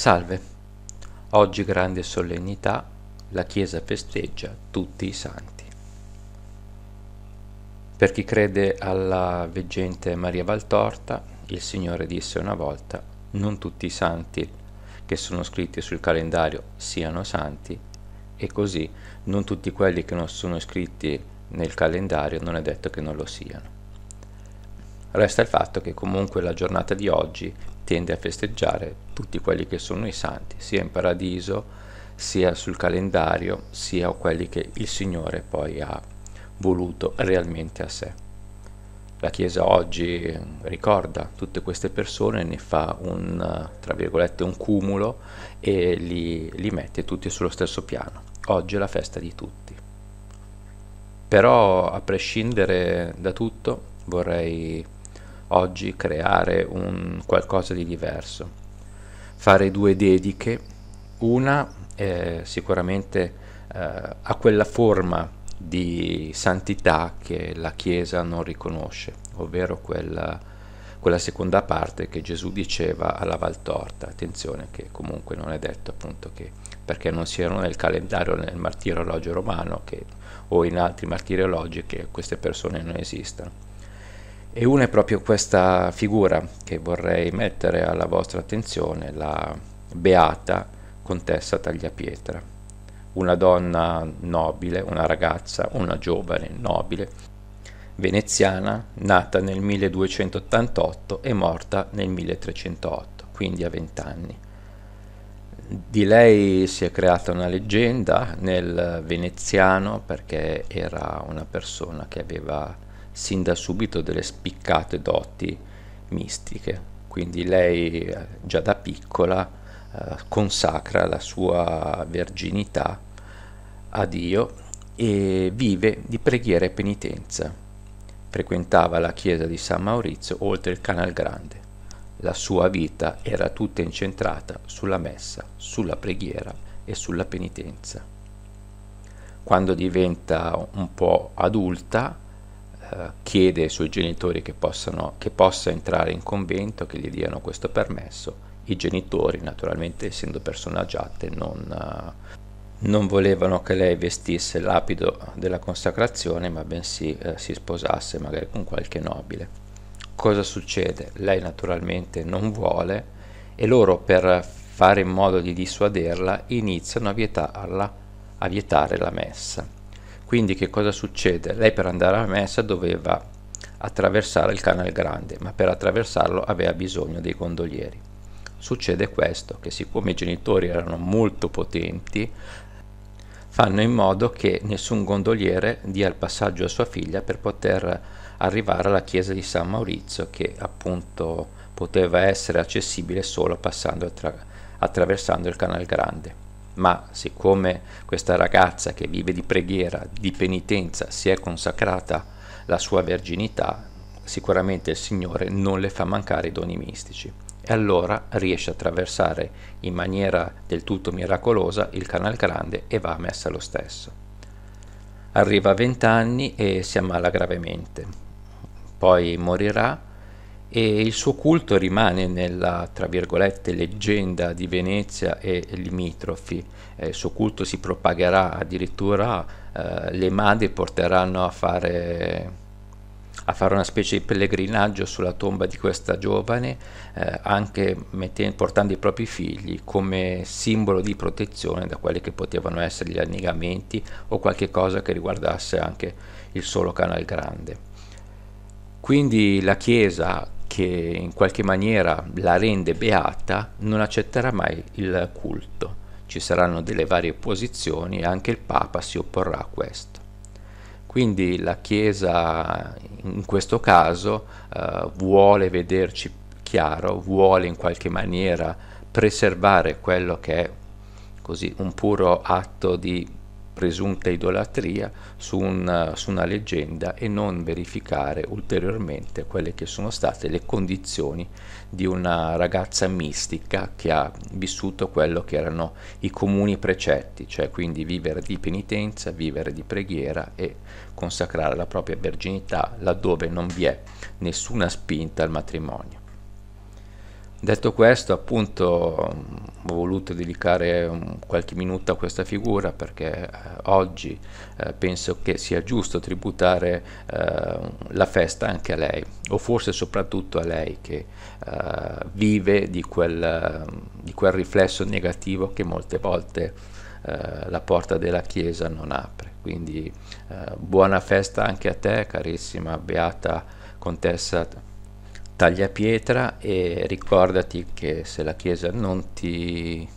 Salve. Oggi grande solennità, la Chiesa festeggia tutti i santi. Per chi crede alla veggente Maria Valtorta, il Signore disse una volta, non tutti i santi che sono scritti sul calendario siano santi, e così non tutti quelli che non sono scritti nel calendario non è detto che non lo siano. Resta il fatto che comunque la giornata di oggi tende a festeggiare tutti quelli che sono i santi, sia in paradiso, sia sul calendario, sia quelli che il Signore poi ha voluto realmente a sé. La Chiesa oggi mm, ricorda tutte queste persone, ne fa un, eh, tra virgolette, un cumulo e li, li mette tutti sullo stesso piano. Oggi è la festa di tutti. Però a prescindere da tutto vorrei oggi creare un qualcosa di diverso. Fare due dediche, una eh, sicuramente eh, a quella forma di santità che la Chiesa non riconosce, ovvero quella, quella seconda parte che Gesù diceva alla Valtorta, attenzione che comunque non è detto appunto che perché non si erano nel calendario nel martirologio romano che, o in altri martirologi che queste persone non esistano e una è proprio questa figura che vorrei mettere alla vostra attenzione, la beata contessa Tagliapietra, una donna nobile, una ragazza, una giovane nobile, veneziana, nata nel 1288 e morta nel 1308, quindi a 20 anni. Di lei si è creata una leggenda nel veneziano perché era una persona che aveva sin da subito delle spiccate doti mistiche. Quindi lei eh, già da piccola eh, consacra la sua verginità a Dio e vive di preghiera e penitenza. Frequentava la chiesa di San Maurizio oltre il Canal Grande. La sua vita era tutta incentrata sulla messa, sulla preghiera e sulla penitenza. Quando diventa un po' adulta, eh, chiede ai suoi genitori che, possano, che possa entrare in convento, che gli diano questo permesso. I genitori, naturalmente, essendo personaggiate, non, eh, non volevano che lei vestisse l'apido della consacrazione, ma bensì eh, si sposasse magari con qualche nobile. Cosa succede? Lei naturalmente non vuole e loro per fare in modo di dissuaderla iniziano a, vietarla, a vietare la messa. Quindi che cosa succede? Lei per andare a messa doveva attraversare il canale grande, ma per attraversarlo aveva bisogno dei gondolieri. Succede questo, che siccome i genitori erano molto potenti, fanno in modo che nessun gondoliere dia il passaggio a sua figlia per poter arrivare alla chiesa di San Maurizio che appunto poteva essere accessibile solo passando attra- attraversando il canale grande ma siccome questa ragazza che vive di preghiera, di penitenza, si è consacrata la sua verginità, sicuramente il Signore non le fa mancare i doni mistici. E allora riesce a attraversare in maniera del tutto miracolosa il canal grande e va a messa lo stesso. Arriva a 20 anni e si ammala gravemente. Poi morirà e il suo culto rimane nella, tra virgolette, leggenda di Venezia e limitrofi. Eh, il suo culto si propagherà addirittura, eh, le madri porteranno a fare, a fare, una specie di pellegrinaggio sulla tomba di questa giovane, eh, anche mettendo, portando i propri figli come simbolo di protezione da quelli che potevano essere gli annegamenti o qualche cosa che riguardasse anche il solo Canal Grande. Quindi la Chiesa che in qualche maniera la rende beata non accetterà mai il culto. Ci saranno delle varie posizioni e anche il Papa si opporrà a questo. Quindi la Chiesa in questo caso eh, vuole vederci chiaro, vuole in qualche maniera preservare quello che è così un puro atto di presunta idolatria su una, su una leggenda e non verificare ulteriormente quelle che sono state le condizioni di una ragazza mistica che ha vissuto quello che erano i comuni precetti, cioè quindi vivere di penitenza, vivere di preghiera e consacrare la propria verginità laddove non vi è nessuna spinta al matrimonio. Detto questo, appunto, ho voluto dedicare qualche minuto a questa figura perché eh, oggi eh, penso che sia giusto tributare eh, la festa anche a lei, o forse soprattutto a lei che eh, vive di quel, di quel, riflesso negativo che molte volte eh, la porta della Chiesa non apre. Quindi buona festa anche a te, carissima Beata Contessa taglia pietra e ricordati che se la Chiesa non ti,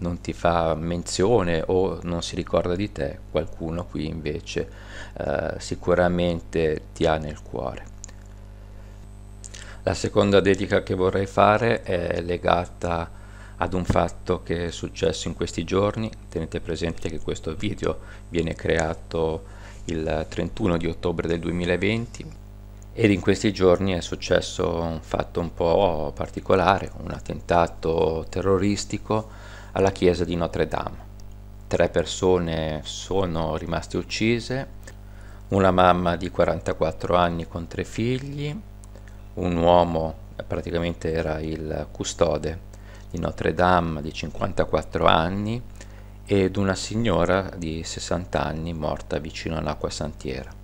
non ti, fa menzione o non si ricorda di te, qualcuno qui invece eh, sicuramente ti ha nel cuore. La seconda dedica che vorrei fare è legata ad un fatto che è successo in questi giorni. Tenete presente che questo video viene creato il 31 di ottobre del 2020 ed in questi giorni è successo un fatto un po' particolare, un attentato terroristico alla chiesa di Notre Dame. Tre persone sono rimaste uccise, una mamma di 44 anni con tre figli, un uomo, eh, praticamente era il custode di Notre Dame di 54 anni, ed una signora di 60 anni morta vicino all'acqua santiera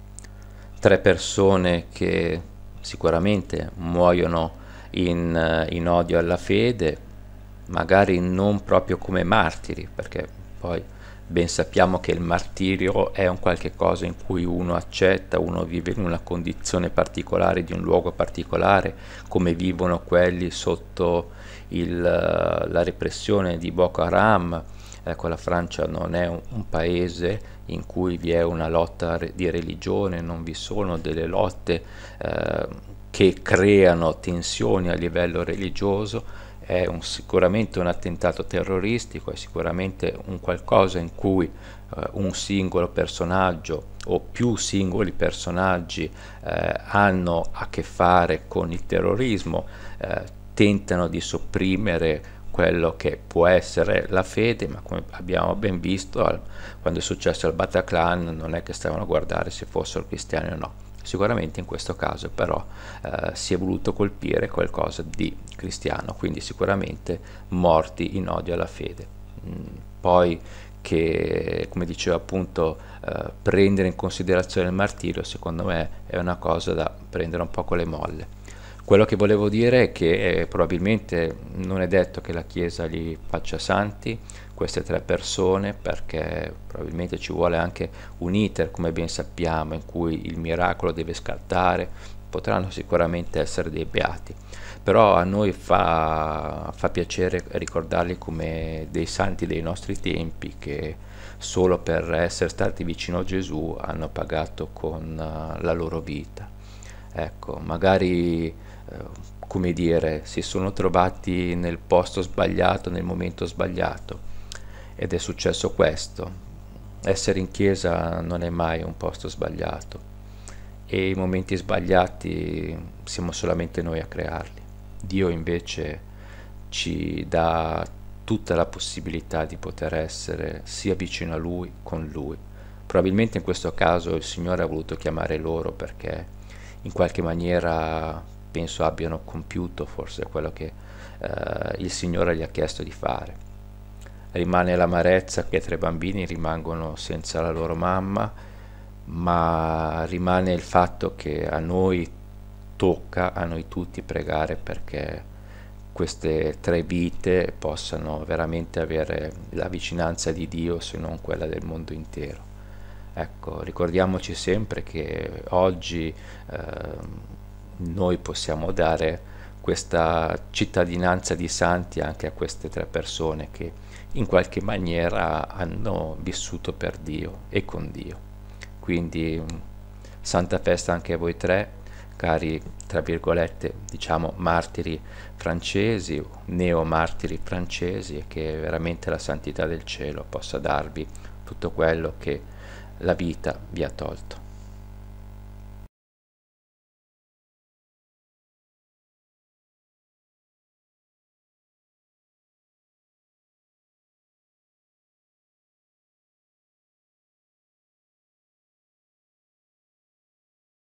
tre persone che sicuramente muoiono in, eh, in, odio alla fede, magari non proprio come martiri, perché poi ben sappiamo che il martirio è un qualche cosa in cui uno accetta, uno vive in una condizione particolare di un luogo particolare, come vivono quelli sotto il, eh, la repressione di Boko Haram, ecco la Francia non è un, un paese in cui vi è una lotta re, di religione, non vi sono delle lotte eh, che creano tensioni a livello religioso, è un, sicuramente un attentato terroristico, è sicuramente un qualcosa in cui eh, un singolo personaggio o più singoli personaggi eh, hanno a che fare con il terrorismo, eh, tentano di sopprimere quello che può essere la fede, ma come abbiamo ben visto al, quando è successo al Bataclan non è che stavano a guardare se fossero cristiani o no. Sicuramente in questo caso però eh, si è voluto colpire qualcosa di cristiano, quindi sicuramente morti in odio alla fede. Mm, poi che, come dicevo appunto, eh, prendere in considerazione il martirio secondo me è una cosa da prendere un po' con le molle. Quello che volevo dire è che eh, probabilmente non è detto che la Chiesa li faccia santi, queste tre persone, perché probabilmente ci vuole anche un iter, come ben sappiamo, in cui il miracolo deve scattare, potranno sicuramente essere dei beati. Però a noi fa, fa piacere ricordarli come dei santi dei nostri tempi che solo per essere stati vicino a Gesù hanno pagato con eh, la loro vita. Ecco, magari eh, come dire, si sono trovati nel posto sbagliato, nel momento sbagliato ed è successo questo. Essere in chiesa non è mai un posto sbagliato e i momenti sbagliati siamo solamente noi a crearli. Dio invece ci dà tutta la possibilità di poter essere sia vicino a Lui, con Lui. Probabilmente in questo caso il Signore ha voluto chiamare loro perché in qualche maniera penso abbiano compiuto forse quello che eh, il Signore gli ha chiesto di fare. Rimane l'amarezza che tre bambini rimangono senza la loro mamma, ma rimane il fatto che a noi tocca, a noi tutti pregare perché queste tre vite possano veramente avere la vicinanza di Dio se non quella del mondo intero. Ecco, ricordiamoci sempre che oggi eh, noi possiamo dare questa cittadinanza di santi anche a queste tre persone che in qualche maniera hanno vissuto per Dio e con Dio. Quindi mm, santa festa anche a voi tre, cari, tra virgolette, diciamo martiri francesi, neomartiri francesi, e che veramente la santità del cielo possa darvi tutto quello che la vita vi ha tolto.